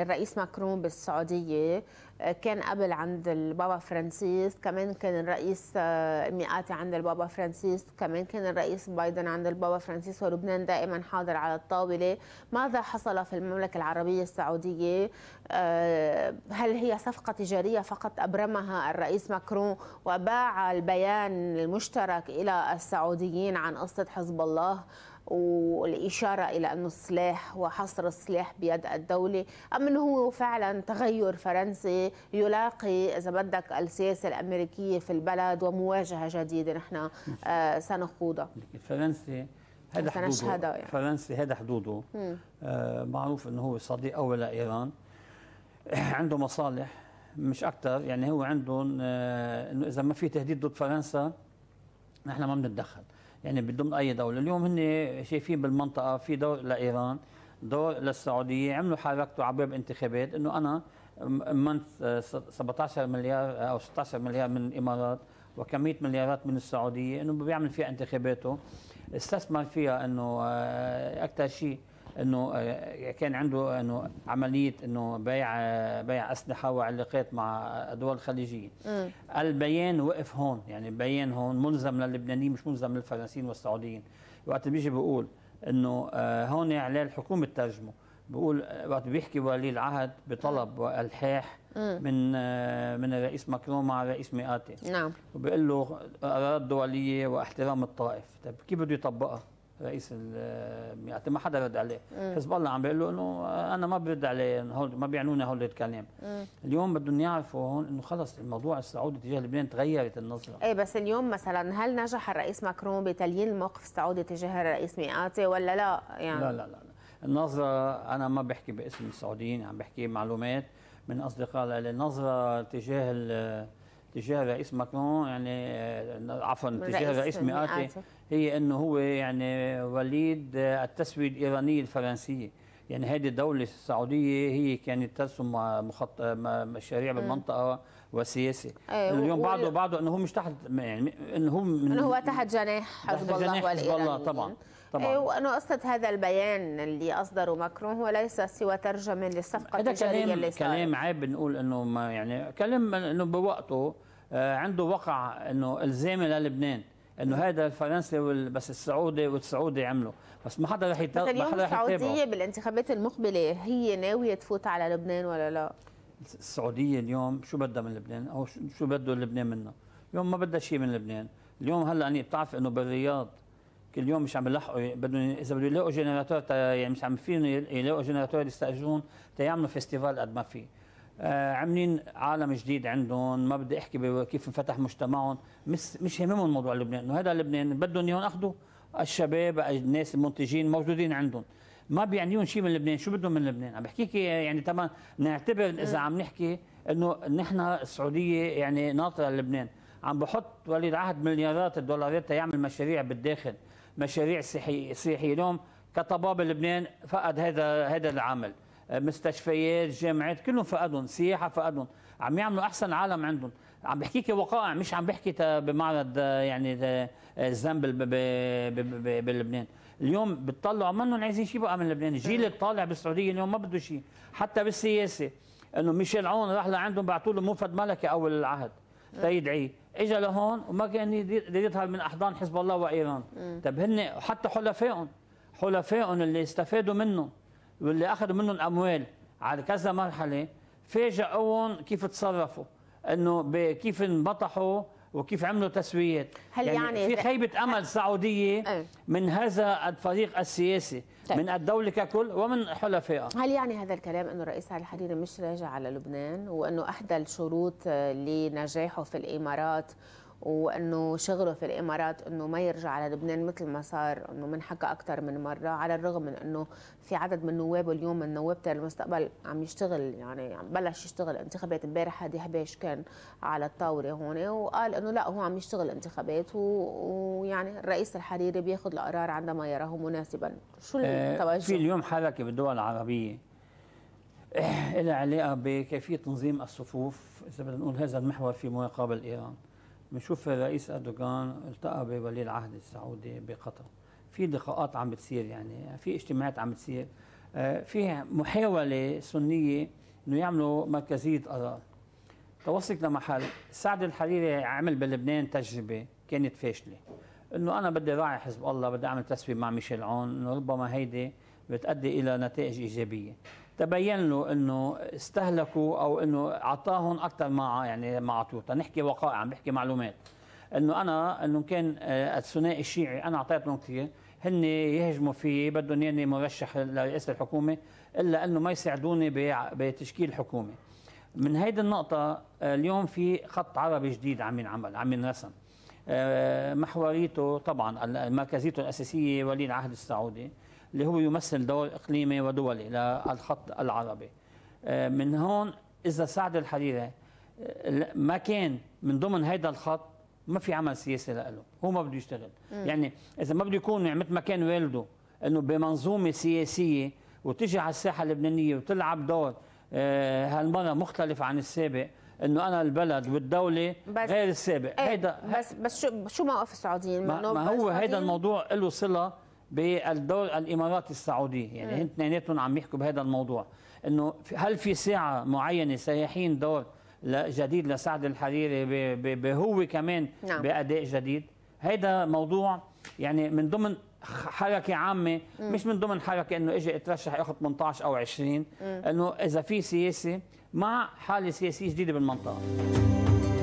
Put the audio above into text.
الرئيس ماكرون بالسعودية آه، كان قبل عند البابا فرانسيس كمان كان الرئيس آه، مئاتي عند البابا فرانسيس كمان كان الرئيس بايدن عند البابا فرانسيس ولبنان دائما حاضر على الطاولة ماذا حصل في المملكة العربية السعودية آه، هل هي صفقة تجارية فقط أبرمها الرئيس ماكرون وباع البيان المشترك إلى السعوديين عن قصة حزب الله والإشارة إلى أن السلاح وحصر السلاح بيد الدولة أم أنه هو فعلا تغير فرنسي يلاقي إذا بدك السياسة الأمريكية في البلد ومواجهة جديدة نحن آه، سنخوضها فرنسي هذا حدوده يعني. فرنسي هذا حدوده آه، معروف انه هو صديق اول لايران عنده مصالح مش اكثر يعني هو عندهم آه، انه اذا ما في تهديد ضد فرنسا نحن ما بنتدخل يعني ضمن اي دوله اليوم هن شايفين بالمنطقه في دور لايران دور للسعوديه عملوا حركته عبر انتخابات انه انا منت 17 مليار او 16 مليار من الامارات وكميه مليارات من السعوديه انه بيعمل فيها انتخاباته استثمر فيها انه آه، اكثر شيء انه آه، كان عنده انه عمليه انه بيع بيع اسلحه وعلاقات مع دول خليجيه مم. البيان وقف هون يعني البيان هون ملزم للبنانيين مش ملزم للفرنسيين والسعوديين وقت بيجي بيقول انه آه، هون على الحكومه ترجمه بقول آه، وقت بيحكي ولي العهد بطلب والحاح من من الرئيس ماكرون مع الرئيس مئاتي نعم وبيقول له قرارات دوليه واحترام الطائف طيب كيف بده يطبقها رئيس يعني ما حدا رد عليه حزب الله عم بيقول له انه آه، انا ما برد عليه هول ما بيعنونا هول الكلام اليوم بدهم يعرفوا هون انه خلص الموضوع السعودي تجاه لبنان تغيرت النظره ايه بس اليوم مثلا هل نجح الرئيس ماكرون بتليين الموقف السعودي تجاه الرئيس ميقاتي ولا لا يعني لا لا لا النظره انا ما بحكي باسم السعوديين عم بحكي معلومات من اصدقاء النظره تجاه تجاه رئيس ماكرون يعني آه، عفوا تجاه رئيس مئاتي هي انه هو يعني وليد آه، التسويه الايرانيه الفرنسيه يعني هذه الدولة السعودية هي كانت ترسم مخط... مشاريع بالمنطقة وسياسة أيوة اليوم وال... بعده بعده انه هو مش تحت يعني انه هو من انه هو تحت جناح حزب الله جناح حزب الله طبعا طبعا أيوة وانه قصة هذا البيان اللي اصدره ماكرون هو ليس سوى ترجمة للصفقة التجارية اللي صارت كلام عيب نقول انه ما يعني كلام انه بوقته آه، عنده وقع انه الزامي للبنان انه هذا الفرنسي بس السعودي والسعودي عملوا بس ما حدا رح يتابعه بس اليوم السعوديه بالانتخابات المقبله هي ناويه تفوت على لبنان ولا لا؟ السعوديه اليوم شو بدها من لبنان او شو بده لبنان منها؟ اليوم ما بدها شيء من لبنان، اليوم هلا اني بتعرف انه بالرياض كل يوم مش عم يلحقوا بدهم اذا بدهم يلاقوا جنراتور يعني مش عم فيهم يلاقوا جنراتور يستاجرون تيعملوا فيستيفال قد ما في آه، عاملين عالم جديد عندهم ما بدي احكي كيف انفتح مجتمعهم مش مش هممهم موضوع لبنان انه هذا لبنان بدهم اياهم اخذوا الشباب الناس المنتجين موجودين عندهم ما بيعنيهم شيء من لبنان شو بدهم من لبنان عم بحكيك يعني طبعا نعتبر اذا عم نحكي انه نحن السعوديه يعني ناطره لبنان عم بحط وليد عهد مليارات الدولارات يعمل مشاريع بالداخل مشاريع سياحيه اليوم كطباب لبنان فقد هذا هذا العمل مستشفيات جامعات كلهم فقدهم سياحه فقدهم عم يعملوا احسن عالم عندهم عم بحكيك وقائع مش عم بحكي بمعرض آه، يعني آه، آه، الذنب بلبنان اليوم بتطلعوا منهم عايزين شيء بقى من لبنان الجيل الطالع بالسعوديه اليوم ما بده شيء حتى بالسياسه انه ميشيل عون راح لعندهم بعثوا له موفد ملكي اول العهد تيدعيه اجى لهون وما كان يظهر من احضان حزب الله وايران طب هن حتى حلفائهم حلفائهم اللي استفادوا منه واللي اخذ منهم اموال على كذا مرحله فاجئوهم كيف تصرفوا انه كيف انبطحوا وكيف عملوا تسويات هل يعني, يعني في خيبه امل سعوديه أه. من هذا الفريق السياسي طيب. من الدوله ككل ومن حلفائها هل يعني هذا الكلام انه الرئيس علي الحريري مش راجع على لبنان وانه احدى الشروط لنجاحه في الامارات وانه شغله في الامارات انه ما يرجع على لبنان مثل ما صار انه منحكى اكثر من مره على الرغم من انه في عدد من نوابه اليوم من نواب المستقبل عم يشتغل يعني عم بلش يشتغل انتخابات امبارح هادي حبيش كان على الطاوله هون وقال انه لا هو عم يشتغل انتخابات ويعني الرئيس الحريري بياخذ القرار عندما يراه مناسبا شو آه، التوجه؟ في اليوم حركه بالدول العربيه إيه، لها علاقه بكيفيه تنظيم الصفوف اذا بدنا نقول هذا المحور في مقابل ايران بنشوف الرئيس اردوغان التقى بولي العهد السعودي بقطر في لقاءات عم بتصير يعني في اجتماعات عم بتصير آه، في محاوله سنيه انه يعملوا مركزيه قرار توصلت لمحل سعد الحريري عمل بلبنان تجربه كانت فاشله انه انا بدي راعي حزب الله بدي اعمل تسويه مع ميشيل عون انه ربما هيدي بتؤدي الى نتائج ايجابيه تبين له انه استهلكوا او انه اعطاهم اكثر ما يعني ما اعطوه طيب نحكي وقائع عم بحكي معلومات انه انا انه كان آه، الثنائي الشيعي انا اعطيتهم كثير هن يهجموا فيه بدهم ياني مرشح لرئاسه الحكومه الا انه ما يساعدوني بتشكيل الحكومه من هيدي النقطه آه، اليوم في خط عربي جديد عم ينعمل عم ينرسم آه، محوريته طبعا مركزيته الاساسيه ولي العهد السعودي اللي هو يمثل دور اقليمي ودولي للخط العربي آه، من هون اذا سعد الحريري آه، ما كان من ضمن هذا الخط ما في عمل سياسي له هو ما بده يشتغل م. يعني اذا ما بده يكون يعني مثل ما كان والده انه بمنظومه سياسيه وتجي على الساحه اللبنانيه وتلعب دور هالمره مختلف عن السابق انه انا البلد والدوله بس غير السابق إيه، هيدا بس بس شو شو موقف السعوديين ما, ما هو هيدا الموضوع له صله بالدور الامارات السعوديه يعني هن اثنيناتهم عم يحكوا بهذا الموضوع انه هل في ساعه معينه سياحين دور جديد لسعد الحريري بهو كمان نعم. باداء جديد هيدا موضوع يعني من ضمن حركه عامه مش من ضمن حركه انه اجى اترشح ياخذ 18 او 20 انه اذا في سياسه مع حاله سياسيه جديده بالمنطقه